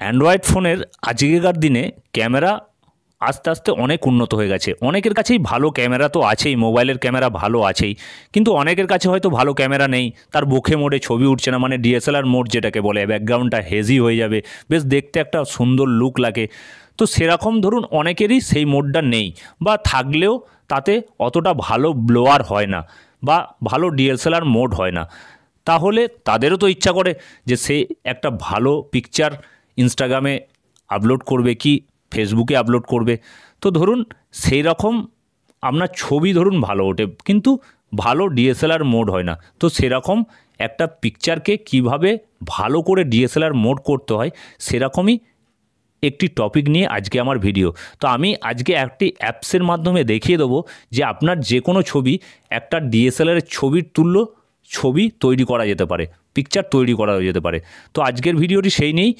Android ফোনের আজকেকার দিনে camera আস্তে আস্তে অনেক উন্নত হয়ে গেছে অনেকের কাছেই ভালো ক্যামেরা তো আছেই মোবাইলের ক্যামেরা ভালো আছেই কিন্তু অনেকের কাছে হয়তো ভালো ক্যামেরা নেই তার বোখে মোড়ে ছবি উঠছে না মানে ডিএসএলআর মোড যেটাকে বলে ব্যাকগ্রাউন্ডটা হেজি হয়ে যাবে বেশ দেখতে একটা সুন্দর লুক লাগে তো সেরকম ধরুন অনেকেরই সেই মোডটা নেই বা থাকলেও তাতে অতটা ভালো ব্লোয়ার হয় না বা ভালো ডিএসএলআর মোড হয় না তাহলে তাদেরও তো ইচ্ছা করে যে সে একটা ভালো পিকচার ইনস্টাগ্রামে আপলোড করবে কি ফেসবুকে আপলোড করবে তো ধরুন সেই রকম আপনার ছবি ধরুন ভালো ওঠে কিন্তু ভালো ডিএসএলআর মোড হয় না তো সেরকম একটা পিকচারকে কিভাবে ভালো করে ডিএসএলআর মোড করতে হয় সেরকমই একটি টপিক নিয়ে আজকে আমার ভিডিও তো আমি আজকে একটি অ্যাপসের মাধ্যমে দেখিয়ে দেবো যে আপনার যে কোনো ছবি একটা ডিএসএলআর ছবির তুল্য ছবি তৈরি করা যেতে পারে পিকচার তৈরি করা যেতে পারে তো আজকের ভিডিওটি সেই নেই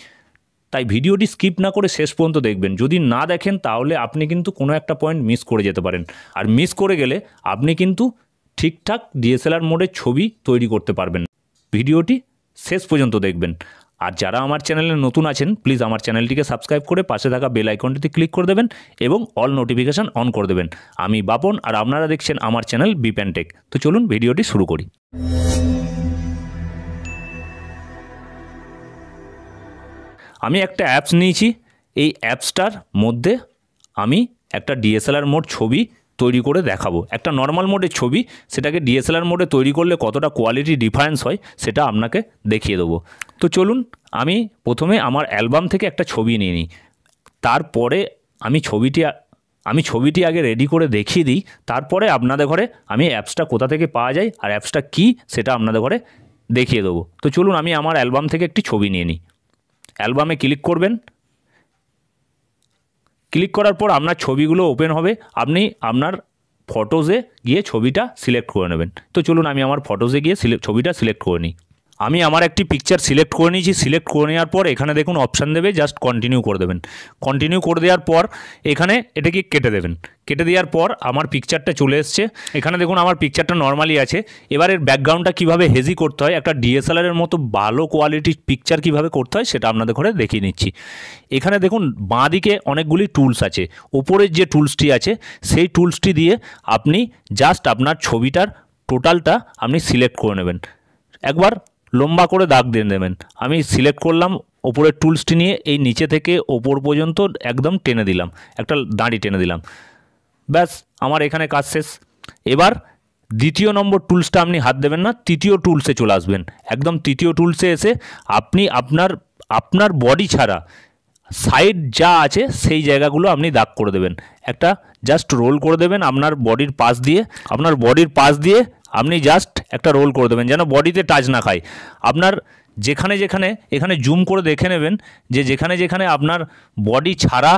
তাই ভিডিওটি স্কিপ না করে শেষ পর্যন্ত দেখবেন যদি না দেখেন তাহলে আপনি কিন্তু কোনো একটা পয়েন্ট মিস করে যেতে পারেন আর মিস করে গেলে আপনি কিন্তু ঠিকঠাক ডিএসএলআর মোডে ছবি তৈরি করতে পারবেন ভিডিওটি শেষ পর্যন্ত দেখবেন আর যারা আমার চ্যানেলে নতুন আছেন প্লিজ আমার চ্যানেলটিকে সাবস্ক্রাইব করে পাশে থাকা বেল আইকনটিতে ক্লিক করে দেবেন এবং অল নোটিফিকেশান অন করে দেবেন আমি বাপন আর আপনারা দেখছেন আমার চ্যানেল বিপ্যানটেক তো চলুন ভিডিওটি শুরু করি আমি একটা অ্যাপস নিয়েছি এই অ্যাপসটার মধ্যে আমি একটা ডিএসএলআর মোড ছবি তৈরি করে দেখাবো একটা নর্মাল মোডের ছবি সেটাকে ডিএসএলআর মোডে তৈরি করলে কতটা কোয়ালিটি ডিফারেন্স হয় সেটা আপনাকে দেখিয়ে দেবো তো চলুন আমি প্রথমে আমার অ্যালবাম থেকে একটা ছবি নিয়ে নিই তারপরে আমি ছবিটি আমি ছবিটি আগে রেডি করে দেখিয়ে দিই তারপরে আপনাদের ঘরে আমি অ্যাপসটা কোথা থেকে পাওয়া যায় আর অ্যাপসটা কি সেটা আপনাদের ঘরে দেখিয়ে দেবো তো চলুন আমি আমার অ্যালবাম থেকে একটি ছবি নিয়ে নিই অ্যালবামে ক্লিক করবেন ক্লিক করার পর আপনার ছবিগুলো ওপেন হবে আপনি আপনার ফটোজে গিয়ে ছবিটা সিলেক্ট করে নেবেন তো চলুন আমি আমার ফটোজে গিয়ে ছবিটা সিলেক্ট করে নিই আমি আমার একটি পিকচার সিলেক্ট করে নিয়েছি সিলেক্ট করে নেওয়ার পর এখানে দেখুন অপশান দেবে জাস্ট কন্টিনিউ করে দেবেন কন্টিনিউ করে দেওয়ার পর এখানে এটাকে কেটে দেবেন কেটে দেওয়ার পর আমার পিকচারটা চলে এসছে এখানে দেখুন আমার পিকচারটা নর্মালি আছে এবার এর ব্যাকগ্রাউন্ডটা কীভাবে হেজি করতে হয় একটা ডিএসএলআরের মতো ভালো কোয়ালিটির পিকচার কিভাবে করতে হয় সেটা আপনাদের ঘরে দেখিয়ে নিচ্ছি এখানে দেখুন বাঁ দিকে অনেকগুলি টুলস আছে ওপরের যে টুলসটি আছে সেই টুলসটি দিয়ে আপনি জাস্ট আপনার ছবিটার টোটালটা আপনি সিলেক্ট করে নেবেন একবার লম্বা করে দাগ দিয়ে দেবেন আমি সিলেক্ট করলাম ওপরের টুলসটি নিয়ে এই নিচে থেকে ওপর পর্যন্ত একদম টেনে দিলাম একটা দাঁড়ি টেনে দিলাম ব্যাস আমার এখানে কাজ শেষ এবার দ্বিতীয় নম্বর টুলসটা আপনি হাত দেবেন না তৃতীয় টুলসে চলে আসবেন একদম তৃতীয় টুলসে এসে আপনি আপনার আপনার বডি ছাড়া সাইড যা আছে সেই জায়গাগুলো আপনি দাগ করে দেবেন একটা জাস্ট রোল করে দেবেন আপনার বডির পাশ দিয়ে আপনার বডির পাশ দিয়ে আপনি জাস্ট একটা রোল করে দেবেন যেন বডিতে টাচ না খায় আপনার যেখানে যেখানে এখানে জুম করে দেখে নেবেন যে যেখানে যেখানে আপনার বডি ছাড়া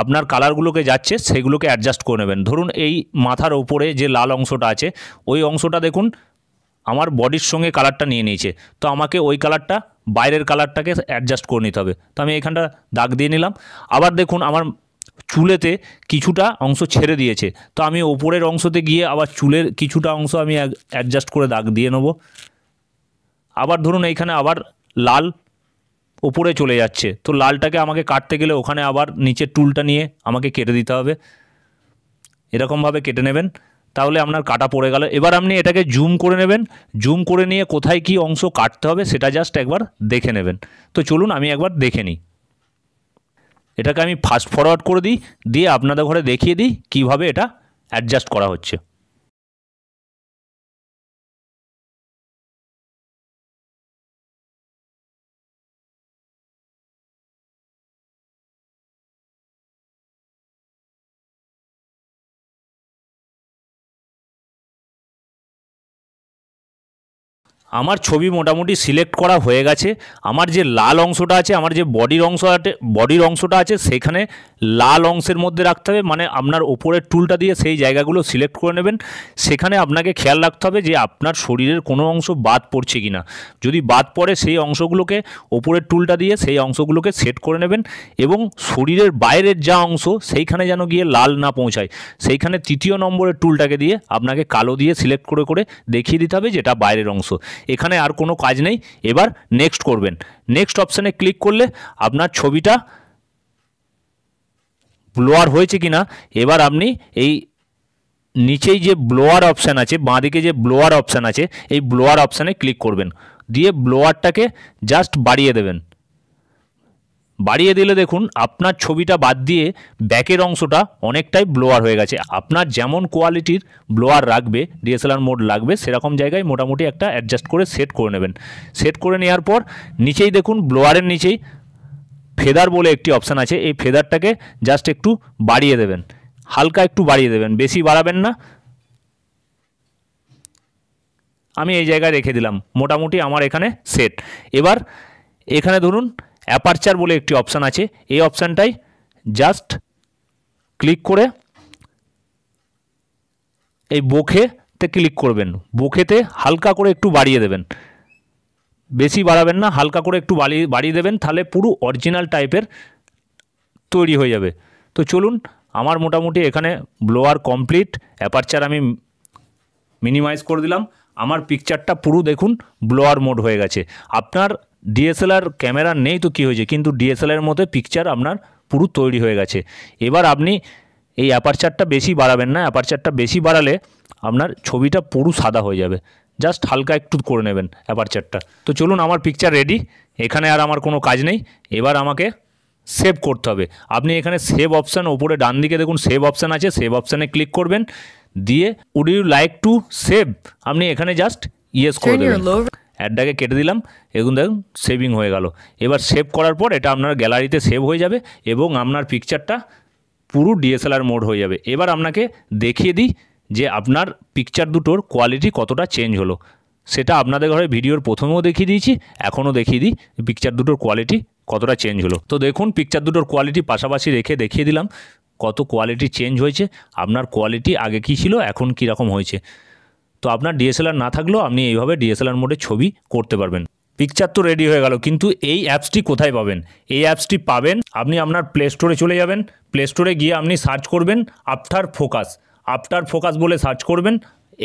আপনার কালারগুলোকে যাচ্ছে সেগুলোকে অ্যাডজাস্ট করে নেবেন ধরুন এই মাথার ওপরে যে লাল অংশটা আছে ওই অংশটা দেখুন আমার বডির সঙ্গে কালারটা নিয়ে নিয়েছে তো আমাকে ওই কালারটা বাইরের কালারটাকে অ্যাডজাস্ট করে নিতে হবে তো আমি এখানটা দাগ দিয়ে নিলাম আবার দেখুন আমার চুলেতে কিছুটা অংশ ছেড়ে দিয়েছে তো আমি ওপরের অংশতে গিয়ে আবার চুলের কিছুটা অংশ আমি অ্যাডজাস্ট করে দাগ দিয়ে নেব আবার ধরুন এইখানে আবার লাল ওপরে চলে যাচ্ছে তো লালটাকে আমাকে কাটতে গেলে ওখানে আবার নিচের টুলটা নিয়ে আমাকে কেটে দিতে হবে এরকমভাবে কেটে নেবেন তাহলে আপনার কাটা পড়ে গেল এবার আপনি এটাকে জুম করে নেবেন জুম করে নিয়ে কোথায় কি অংশ কাটতে হবে সেটা জাস্ট একবার দেখে নেবেন তো চলুন আমি একবার দেখে নিই এটাকে আমি ফাস্ট ফরওয়ার্ড করে দিই দিয়ে আপনাদের ঘরে দেখিয়ে দিই কীভাবে এটা অ্যাডজাস্ট করা হচ্ছে আমার ছবি মোটামুটি সিলেক্ট করা হয়ে গেছে আমার যে লাল অংশটা আছে আমার যে বডির অংশ আছে বডির অংশটা আছে সেখানে লাল অংশের মধ্যে রাখতে হবে মানে আপনার ওপরের টুলটা দিয়ে সেই জায়গাগুলো সিলেক্ট করে নেবেন সেখানে আপনাকে খেয়াল রাখতে হবে যে আপনার শরীরের কোনো অংশ বাদ পড়ছে কি না যদি বাদ পড়ে সেই অংশগুলোকে ওপরের টুলটা দিয়ে সেই অংশগুলোকে সেট করে নেবেন এবং শরীরের বাইরের যা অংশ সেইখানে যেন গিয়ে লাল না পৌঁছায় সেইখানে তৃতীয় নম্বরের টুলটাকে দিয়ে আপনাকে কালো দিয়ে সিলেক্ট করে করে দেখিয়ে দিতে হবে যেটা বাইরের অংশ এখানে আর কোনো কাজ নেই এবার নেক্সট করবেন নেক্সট অপশানে ক্লিক করলে আপনার ছবিটা ব্লোয়ার হয়েছে কিনা এবার আপনি এই নিচেই যে ব্লোয়ার অপশান আছে বাঁ দিকে যে ব্লোয়ার অপশান আছে এই ব্লোয়ার অপশানে ক্লিক করবেন দিয়ে ব্লোয়ারটাকে জাস্ট বাড়িয়ে দেবেন বাড়িয়ে দিলে দেখুন আপনার ছবিটা বাদ দিয়ে ব্যাকের অংশটা অনেকটাই ব্লোয়ার হয়ে গেছে আপনার যেমন কোয়ালিটির ব্লোয়ার রাখবে ডিএসএলআর মোড লাগবে সেরকম জায়গায় মোটামুটি একটা অ্যাডজাস্ট করে সেট করে নেবেন সেট করে নেওয়ার পর নিচেই দেখুন ব্লোয়ারের নিচেই ফেদার বলে একটি অপশান আছে এই ফেদারটাকে জাস্ট একটু বাড়িয়ে দেবেন হালকা একটু বাড়িয়ে দেবেন বেশি বাড়াবেন না আমি এই জায়গায় রেখে দিলাম মোটামুটি আমার এখানে সেট এবার এখানে ধরুন অ্যাপারচার বলে একটি অপশান আছে এই অপশানটাই জাস্ট ক্লিক করে এই বোখেতে ক্লিক করবেন বোখেতে হালকা করে একটু বাড়িয়ে দেবেন বেশি বাড়াবেন না হালকা করে একটু বাড়িয়ে বাড়িয়ে দেবেন তাহলে পুরো অরিজিনাল টাইপের তৈরি হয়ে যাবে তো চলুন আমার মোটামুটি এখানে ব্লোয়ার কমপ্লিট অ্যাপারচার আমি মিনিমাইজ করে দিলাম আমার পিকচারটা পুরো দেখুন ব্লোয়ার মোড হয়ে গেছে আপনার ডিএসএলআর ক্যামেরা নেই তো কী হয়েছে কিন্তু ডিএসএলআর মধ্যে পিকচার আপনার পুরো তৈরি হয়ে গেছে এবার আপনি এই অ্যাপারচারটা বেশি বাড়াবেন না অ্যাপারচারটা বেশি বাড়ালে আপনার ছবিটা পুরো সাদা হয়ে যাবে জাস্ট হালকা একটু করে নেবেন অ্যাপারচারটা তো চলুন আমার পিকচার রেডি এখানে আর আমার কোনো কাজ নেই এবার আমাকে সেভ করতে হবে আপনি এখানে সেভ অপশান ওপরে ডান দিকে দেখুন সেভ অপশান আছে সেভ অপশানে ক্লিক করবেন দিয়ে would you like to save আপনি এখানে জাস্ট ইয়েস করে দেবেন অ্যাডটাকে কেটে দিলাম এগুলো দেখুন সেভিং হয়ে গেল এবার সেভ করার পর এটা আপনার গ্যালারিতে সেভ হয়ে যাবে এবং আপনার পিকচারটা পুরো ডিএসএলআর মোড হয়ে যাবে এবার আপনাকে দেখিয়ে দিই যে আপনার পিকচার দুটোর কোয়ালিটি কতটা চেঞ্জ হলো সেটা আপনাদের ঘরে ভিডিওর প্রথমেও দেখিয়ে দিয়েছি এখনও দেখিয়ে দিই পিকচার দুটোর কোয়ালিটি কতটা চেঞ্জ হলো তো দেখুন পিকচার দুটোর কোয়ালিটি পাশাপাশি রেখে দেখিয়ে দিলাম কত কোয়ালিটি চেঞ্জ হয়েছে আপনার কোয়ালিটি আগে কী ছিল এখন কীরকম হয়েছে তো আপনার ডিএসএলআর না থাকলেও আপনি এইভাবে ডিএসএলআর মোডে ছবি করতে পারবেন পিকচার তো রেডি হয়ে গেল কিন্তু এই অ্যাপসটি কোথায় পাবেন এই অ্যাপসটি পাবেন আপনি আপনার প্লে স্টোরে চলে যাবেন প্লে স্টোরে গিয়ে আপনি সার্চ করবেন আফটার ফোকাস আফটার ফোকাস বলে সার্চ করবেন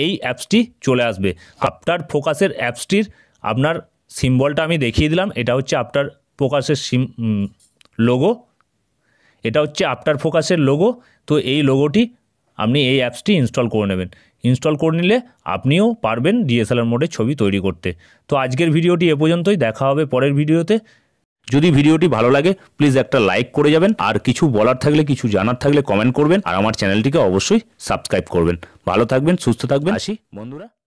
এই অ্যাপসটি চলে আসবে আফটার ফোকাসের অ্যাপসটির আপনার সিম্বলটা আমি দেখিয়ে দিলাম এটা হচ্ছে আফটার ফোকাসের সিম লোগো এটা হচ্ছে আফটার ফোকাসের লোগো তো এই লোগোটি আপনি এই অ্যাপসটি ইনস্টল করে নেবেন ইনস্টল করে নিলে আপনিও পারবেন ডিএসএলআর মোডে ছবি তৈরি করতে তো আজকের ভিডিওটি এ পর্যন্তই দেখা হবে পরের ভিডিওতে যদি ভিডিওটি ভালো লাগে প্লিজ একটা লাইক করে যাবেন আর কিছু বলার থাকলে কিছু জানার থাকলে কমেন্ট করবেন আর আমার চ্যানেলটিকে অবশ্যই সাবস্ক্রাইব করবেন ভালো থাকবেন সুস্থ থাকবেন আসি বন্ধুরা